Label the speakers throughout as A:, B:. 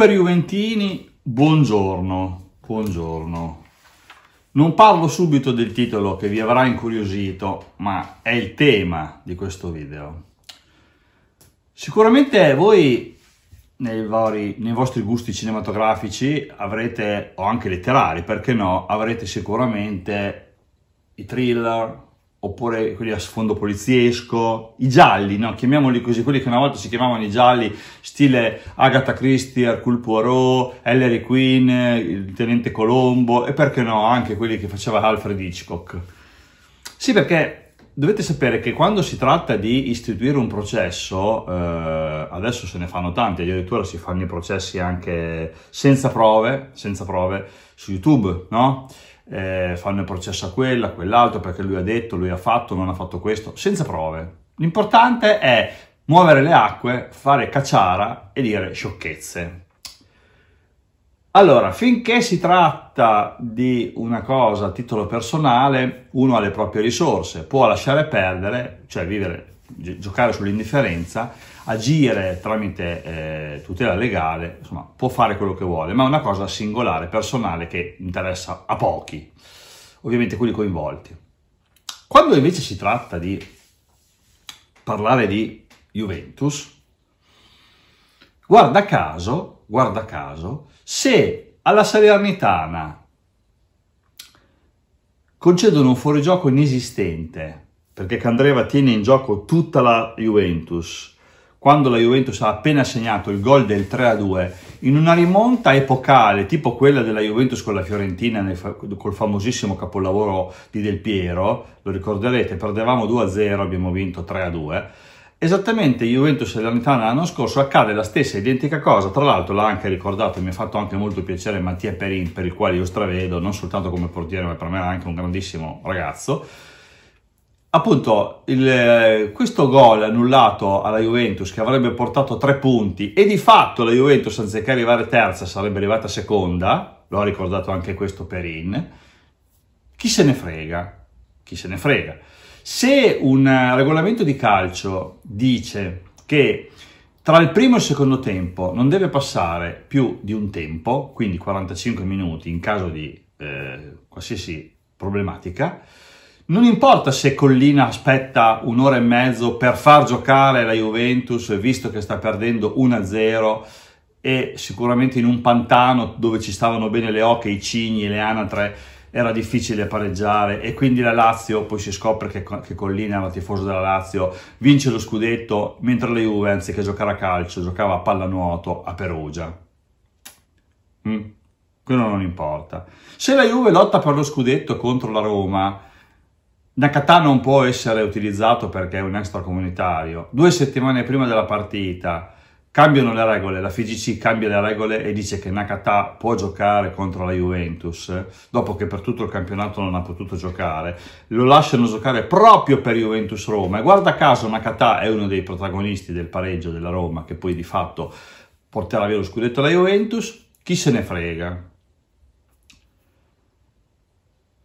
A: Super Juventini, buongiorno, buongiorno. Non parlo subito del titolo che vi avrà incuriosito, ma è il tema di questo video. Sicuramente voi nei, vari, nei vostri gusti cinematografici avrete, o anche letterari, perché no, avrete sicuramente i thriller, oppure quelli a sfondo poliziesco, i gialli, no? chiamiamoli così, quelli che una volta si chiamavano i gialli, stile Agatha Christie, Hercule Poirot, Ellery Queen, il Tenente Colombo e perché no anche quelli che faceva Alfred Hitchcock. Sì, perché dovete sapere che quando si tratta di istituire un processo, eh, adesso se ne fanno tanti, addirittura si fanno i processi anche senza prove, senza prove su YouTube, no? eh, fanno il processo a quella, a quell'altro, perché lui ha detto, lui ha fatto, non ha fatto questo, senza prove. L'importante è muovere le acque, fare cacciara e dire sciocchezze. Allora, finché si tratta di una cosa a titolo personale, uno ha le proprie risorse, può lasciare perdere, cioè vivere, gi- giocare sull'indifferenza, agire tramite eh, tutela legale, insomma, può fare quello che vuole, ma è una cosa singolare, personale, che interessa a pochi, ovviamente quelli coinvolti. Quando invece si tratta di parlare di Juventus, guarda caso, guarda caso, se alla Salernitana concedono un fuorigioco inesistente, perché Candreva tiene in gioco tutta la Juventus, quando la Juventus ha appena segnato il gol del 3-2 in una rimonta epocale tipo quella della Juventus con la Fiorentina fa- col famosissimo capolavoro di Del Piero, lo ricorderete, perdevamo 2-0, abbiamo vinto 3-2. Esattamente Juventus e Lanitana l'anno scorso accade la stessa identica cosa, tra l'altro l'ha anche ricordato e mi ha fatto anche molto piacere Mattia Perin, per il quale io stravedo, non soltanto come portiere, ma per me era anche un grandissimo ragazzo appunto il, eh, questo gol annullato alla Juventus che avrebbe portato tre punti e di fatto la Juventus anziché arrivare terza sarebbe arrivata seconda, lo ha ricordato anche questo Perin, chi se ne frega? Chi se ne frega? Se un regolamento di calcio dice che tra il primo e il secondo tempo non deve passare più di un tempo, quindi 45 minuti in caso di eh, qualsiasi problematica, non importa se Collina aspetta un'ora e mezzo per far giocare la Juventus, visto che sta perdendo 1-0 e sicuramente in un pantano dove ci stavano bene le oche, i cigni, le anatre, era difficile pareggiare e quindi la Lazio, poi si scopre che, che Collina, la tifosa della Lazio, vince lo scudetto mentre la Juve, anziché giocare a calcio, giocava a pallanuoto a Perugia. Mm, quello non importa. Se la Juve lotta per lo scudetto contro la Roma Nakata non può essere utilizzato perché è un extracomunitario. Due settimane prima della partita cambiano le regole, la FIGC cambia le regole e dice che Nakata può giocare contro la Juventus, eh, dopo che per tutto il campionato non ha potuto giocare. Lo lasciano giocare proprio per Juventus Roma e guarda caso Nakata è uno dei protagonisti del pareggio della Roma che poi di fatto porterà via lo scudetto alla Juventus. Chi se ne frega?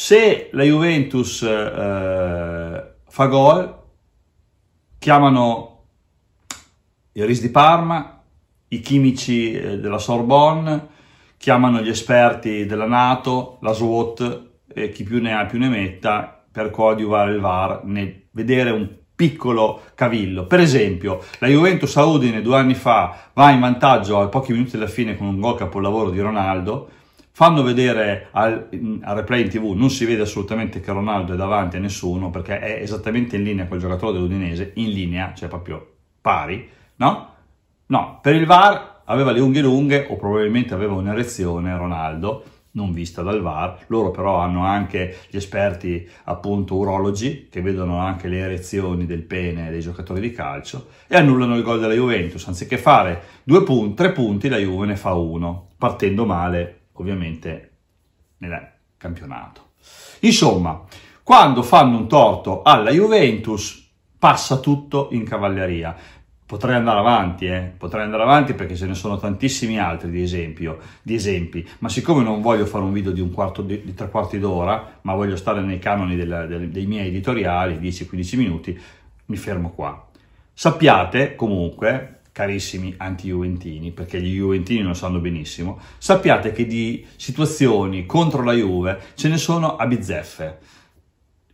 A: Se la Juventus eh, eh fa gol, chiamano il RIS di Parma, i chimici eh, della Sorbonne, chiamano gli esperti della Nato, la SWOT e chi più ne ha più ne metta per coadiuvare il VAR nel vedere un piccolo cavillo. Per esempio, la Juventus a Udine due anni fa va in vantaggio a pochi minuti della fine con un gol capolavoro di Ronaldo, fanno vedere al, al, replay in tv, non si vede assolutamente che Ronaldo è davanti a nessuno perché è esattamente in linea col giocatore dell'Udinese, in linea, cioè proprio pari, no? No, per il VAR aveva le unghie lunghe o probabilmente aveva un'erezione Ronaldo, non vista dal VAR, loro però hanno anche gli esperti appunto urologi che vedono anche le erezioni del pene dei giocatori di calcio e annullano il gol della Juventus, anziché fare due punti, tre punti la Juve ne fa uno, partendo male ovviamente nel campionato. Insomma, quando fanno un torto alla Juventus passa tutto in cavalleria. Potrei andare avanti, eh? potrei andare avanti perché ce ne sono tantissimi altri di, esempio, di esempi, ma siccome non voglio fare un video di, un quarto, di, di tre quarti d'ora, ma voglio stare nei canoni della, del, dei miei editoriali, 10-15 minuti, mi fermo qua. Sappiate comunque carissimi anti-juventini, perché gli juventini lo sanno benissimo, sappiate che di situazioni contro la Juve ce ne sono a bizzeffe.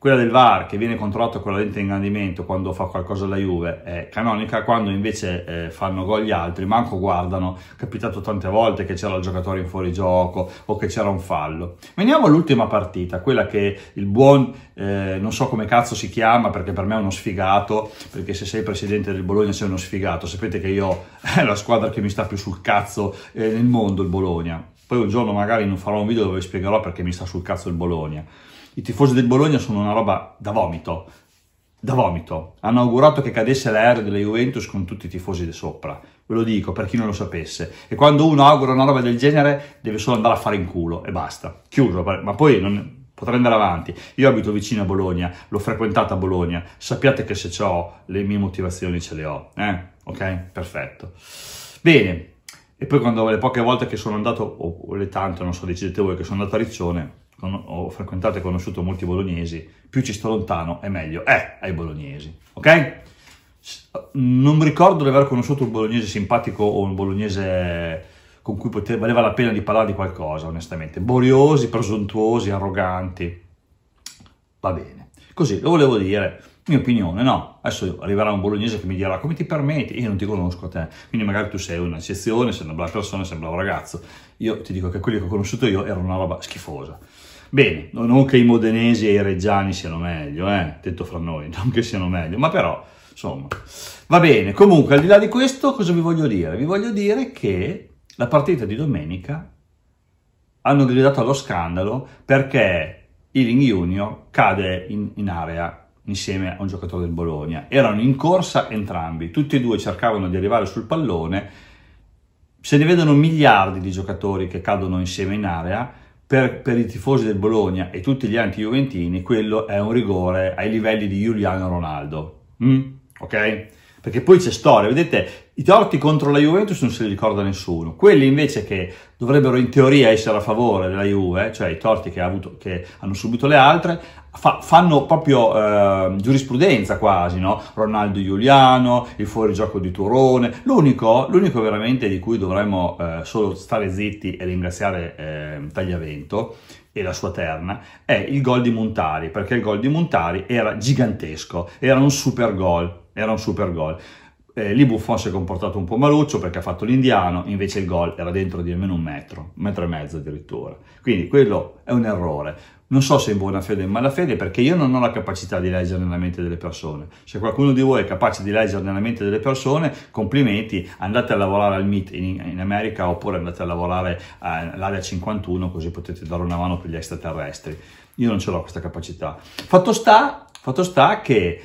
A: Quella del VAR che viene controllata con la lente di ingrandimento quando fa qualcosa la Juve è canonica, quando invece eh, fanno gol gli altri manco guardano. È capitato tante volte che c'era il giocatore in fuorigioco o che c'era un fallo. Veniamo all'ultima partita, quella che il buon, eh, non so come cazzo si chiama perché per me è uno sfigato, perché se sei presidente del Bologna sei uno sfigato. Sapete che io è la squadra che mi sta più sul cazzo eh, nel mondo, il Bologna. Poi un giorno magari non farò un video dove vi spiegherò perché mi sta sul cazzo il Bologna. I tifosi del Bologna sono una roba da vomito, da vomito. Hanno augurato che cadesse l'aereo della Juventus con tutti i tifosi di sopra. Ve lo dico per chi non lo sapesse. E quando uno augura una roba del genere deve solo andare a fare in culo e basta. Chiuso, ma poi non, potrei andare avanti. Io abito vicino a Bologna, l'ho frequentata a Bologna, sappiate che se ho le mie motivazioni ce le ho, eh? ok? Perfetto. Bene, e poi quando le poche volte che sono andato, o le tante, non so, decidete voi, che sono andato a Riccione, ho frequentato e conosciuto molti bolognesi, più ci sto lontano è meglio è ai bolognesi, ok? Non ricordo di aver conosciuto un bolognese simpatico o un bolognese con cui poter, valeva la pena di parlare di qualcosa, onestamente. Boriosi, presuntuosi, arroganti. Va bene. Così, lo volevo dire, mia opinione, no. Adesso arriverà un bolognese che mi dirà come ti permetti, io non ti conosco a te, quindi magari tu sei un'eccezione, sei una brava persona, sei un bravo ragazzo. Io ti dico che quelli che ho conosciuto io erano una roba schifosa. Bene, non che i modenesi e i reggiani siano meglio, eh, detto fra noi, non che siano meglio, ma però, insomma, va bene. Comunque, al di là di questo, cosa vi voglio dire? Vi voglio dire che la partita di domenica hanno gridato allo scandalo perché Ealing Junior cade in, in area insieme a un giocatore del Bologna. Erano in corsa entrambi, tutti e due cercavano di arrivare sul pallone, se ne vedono miliardi di giocatori che cadono insieme in area per, per i tifosi del Bologna e tutti gli anti-juventini, quello è un rigore ai livelli di Giuliano Ronaldo. Mm? Ok? Perché poi c'è storia, vedete, i torti contro la Juventus non se li ricorda nessuno. Quelli invece che dovrebbero in teoria essere a favore della Juve, cioè i torti che, ha avuto, che hanno subito le altre, Fa, fanno proprio eh, giurisprudenza quasi, no? Ronaldo Giuliano, il fuorigioco di Turone. L'unico, l'unico veramente di cui dovremmo eh, solo stare zitti e ringraziare eh, Tagliavento e la sua terna è il gol di Montari, perché il gol di Montari era gigantesco, era un super gol, era un super gol. Eh, lì Buffon si è comportato un po' maluccio perché ha fatto l'indiano, invece il gol era dentro di almeno un metro, un metro e mezzo addirittura. Quindi quello è un errore. Non so se in buona fede o in mala fede perché io non ho la capacità di leggere nella mente delle persone. Se qualcuno di voi è capace di leggere nella mente delle persone, complimenti, andate a lavorare al MIT in, in America oppure andate a lavorare all'area 51 così potete dare una mano per gli extraterrestri. Io non ce l'ho questa capacità. Fatto sta, fatto sta che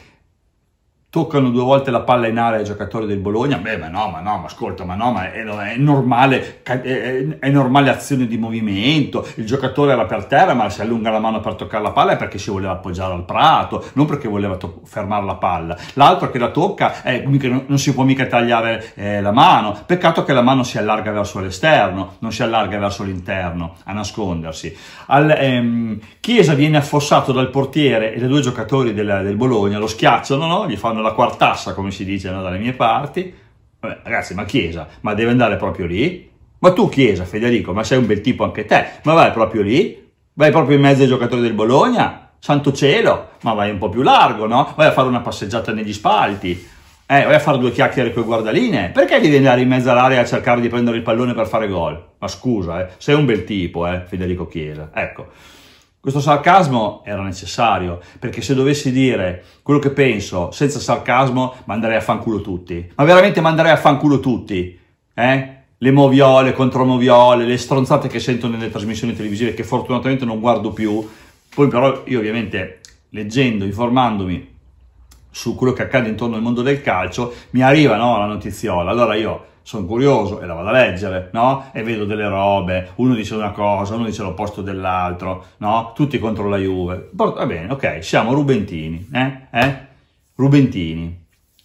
A: toccano due volte la palla in area ai giocatori del Bologna, beh ma no, ma no, ma ascolta, ma no, ma è, è normale, è, è, normale azione di movimento, il giocatore era per terra ma si allunga la mano per toccare la palla perché si voleva appoggiare al prato, non perché voleva to- fermare la palla, l'altro che la tocca è, mica, non, si può mica tagliare eh, la mano, peccato che la mano si allarga verso l'esterno, non si allarga verso l'interno, a nascondersi. Al, ehm, Chiesa viene affossato dal portiere e da due giocatori del, del Bologna, lo schiacciano, no? gli fanno alla quartassa, come si dice no, dalle mie parti, Vabbè, ragazzi, ma Chiesa, ma deve andare proprio lì? Ma tu Chiesa, Federico, ma sei un bel tipo anche te, ma vai proprio lì? Vai proprio in mezzo ai giocatori del Bologna? Santo cielo, ma vai un po' più largo, no? Vai a fare una passeggiata negli spalti, eh, vai a fare due chiacchiere con i guardaline. Perché devi andare in mezzo all'area a cercare di prendere il pallone per fare gol? Ma scusa, eh, sei un bel tipo, eh, Federico Chiesa. Ecco. Questo sarcasmo era necessario, perché se dovessi dire quello che penso senza sarcasmo, manderei a fanculo tutti. Ma veramente manderei a fanculo tutti, eh? Le moviole, le contromoviole, le stronzate che sento nelle trasmissioni televisive, che fortunatamente non guardo più. Poi però io ovviamente, leggendo, informandomi, su quello che accade intorno al mondo del calcio, mi arriva no, la notiziola, allora io sono curioso e la vado a leggere, no? E vedo delle robe, uno dice una cosa, uno dice l'opposto dell'altro, no? Tutti contro la Juve. Va bene, ok, siamo Rubentini, eh? eh? Rubentini.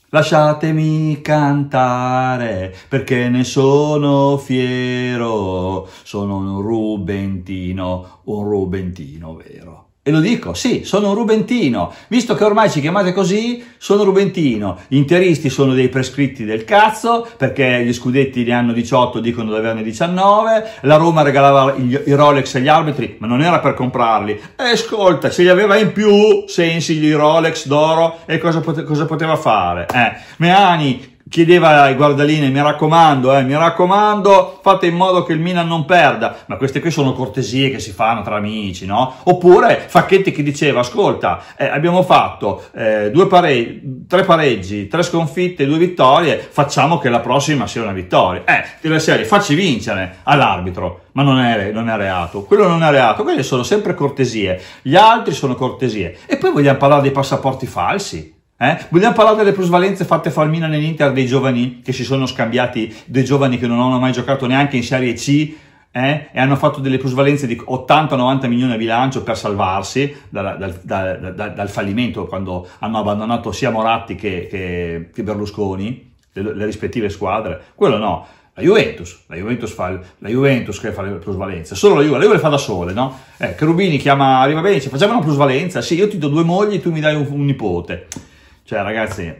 A: Lasciatemi cantare perché ne sono fiero, sono un Rubentino, un Rubentino vero. E lo dico, sì, sono un Rubentino. Visto che ormai ci chiamate così, sono Rubentino. Gli interisti sono dei prescritti del cazzo, perché gli scudetti ne hanno 18, dicono di averne 19. La Roma regalava i Rolex agli arbitri, ma non era per comprarli. E ascolta, se li aveva in più, sensi gli Rolex d'oro, e cosa, pote cosa poteva fare? Eh, Meani, chiedeva ai guardalini, mi raccomando, eh, mi raccomando, fate in modo che il Milan non perda, ma queste qui sono cortesie che si fanno tra amici, no? Oppure Facchetti che diceva, ascolta, eh, abbiamo fatto eh, pare- tre pareggi, tre sconfitte, due vittorie, facciamo che la prossima sia una vittoria. Eh, della serie, facci vincere all'arbitro, ma non è, non è reato, quello non è reato, quelle sono sempre cortesie, gli altri sono cortesie. E poi vogliamo parlare dei passaporti falsi? Eh? Vogliamo parlare delle plusvalenze fatte fra il Milan e l'Inter dei giovani che si sono scambiati, dei giovani che non hanno mai giocato neanche in Serie C eh? e hanno fatto delle plusvalenze di 80-90 milioni a bilancio per salvarsi dal, dal, dal, dal, fallimento quando hanno abbandonato sia Moratti che, che, che Berlusconi, le, le rispettive squadre. Quello no, la Juventus, la Juventus, fa, la Juventus che fa le plusvalenze, solo la Juventus, la Juve le fa da sole, no? Eh, Cherubini chiama, arriva bene, dice facciamo una plusvalenza, sì io ti do due mogli e tu mi dai un, un nipote. Cioè, ragazzi,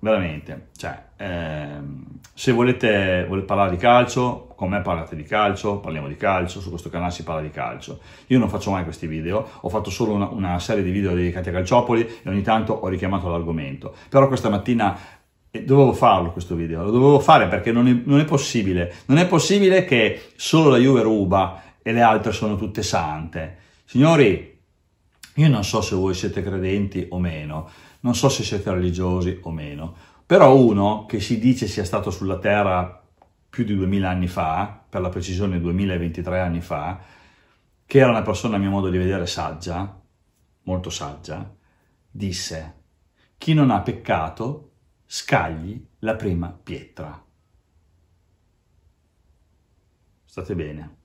A: veramente, cioè, ehm, se volete, volete, parlare di calcio, con me parlate di calcio, parliamo di calcio, su questo canale si parla di calcio. Io non faccio mai questi video, ho fatto solo una, una serie di video dedicati a calciopoli e ogni tanto ho richiamato l'argomento. Però questa mattina e eh, dovevo farlo questo video, lo dovevo fare perché non è, non è, possibile. Non è possibile che solo la Juve ruba e le altre sono tutte sante. Signori, io non so se voi siete credenti o meno, non so se siete religiosi o meno, però uno che si dice sia stato sulla Terra più di 2000 anni fa, per la precisione 2023 anni fa, che era una persona a mio modo di vedere saggia, molto saggia, disse, chi non ha peccato scagli la prima pietra. State bene.